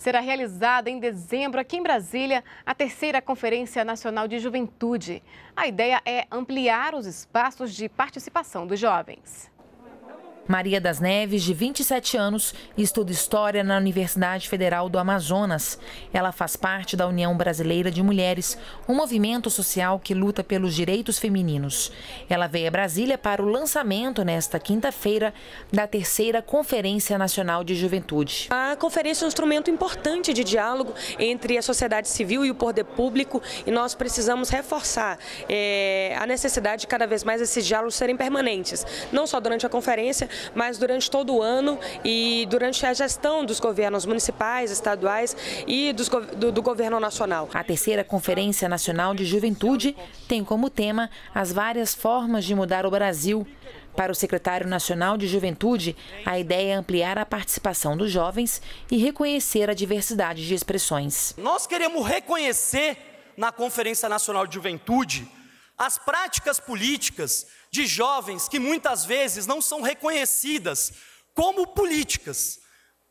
será realizada em dezembro aqui em Brasília a terceira Conferência Nacional de Juventude. A ideia é ampliar os espaços de participação dos jovens. Maria das Neves, de 27 anos, estuda História na Universidade Federal do Amazonas. Ela faz parte da União Brasileira de Mulheres, um movimento social que luta pelos direitos femininos. Ela veio a Brasília para o lançamento, nesta quinta-feira, da terceira Conferência Nacional de Juventude. A conferência é um instrumento importante de diálogo entre a sociedade civil e o poder público e nós precisamos reforçar é, a necessidade de cada vez mais esses diálogos serem permanentes, não só durante a conferência, mas durante todo o ano e durante a gestão dos governos municipais, estaduais e dos, do, do governo nacional. A terceira Conferência Nacional de Juventude tem como tema as várias formas de mudar o Brasil. Para o secretário nacional de Juventude, a ideia é ampliar a participação dos jovens e reconhecer a diversidade de expressões. Nós queremos reconhecer na Conferência Nacional de Juventude as práticas políticas de jovens que muitas vezes não são reconhecidas como políticas.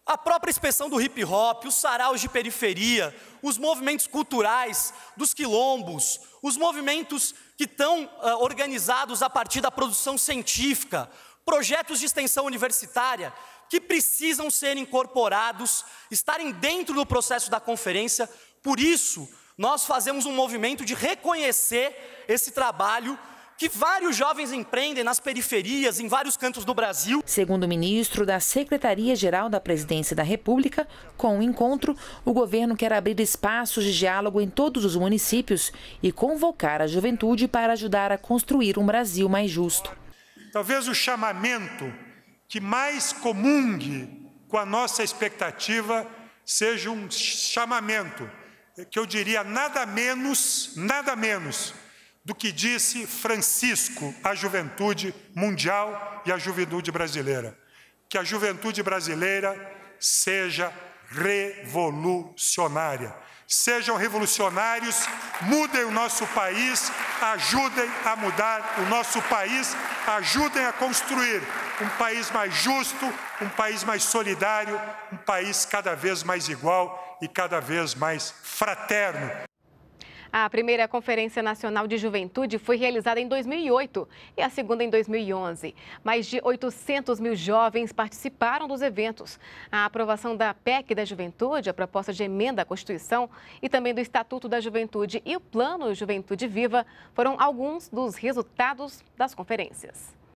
A própria expressão do hip hop, os saraus de periferia, os movimentos culturais dos quilombos, os movimentos que estão uh, ah, organizados a partir da produção científica, projetos de extensão universitária que precisam ser incorporados, estarem dentro do processo da conferência. Por isso, nós fazemos um movimento de reconhecer esse trabalho que vários jovens empreendem nas periferias, em vários cantos do Brasil. Segundo o ministro da Secretaria-Geral da Presidência da República, com o encontro, o governo quer abrir espaços de diálogo em todos os municípios e convocar a juventude para ajudar a construir um Brasil mais justo. Talvez o chamamento que mais comungue com a nossa expectativa seja um chamamento que eu diria nada menos, nada menos do que disse Francisco à juventude mundial e à juventude brasileira. Que a juventude brasileira seja revolucionária. Sejam revolucionários, mudem o nosso país, ajudem a mudar o nosso país, ajudem a construir um país mais justo, um país mais solidário, um país cada vez mais igual e cada vez mais fraterno. A primeira Conferência Nacional de Juventude foi realizada em 2008 e a segunda em 2011. Mais de 800 mil jovens participaram dos eventos. A aprovação da PEC da Juventude, a proposta de emenda à Constituição e também do Estatuto da Juventude e o Plano Juventude Viva foram alguns dos resultados das conferências.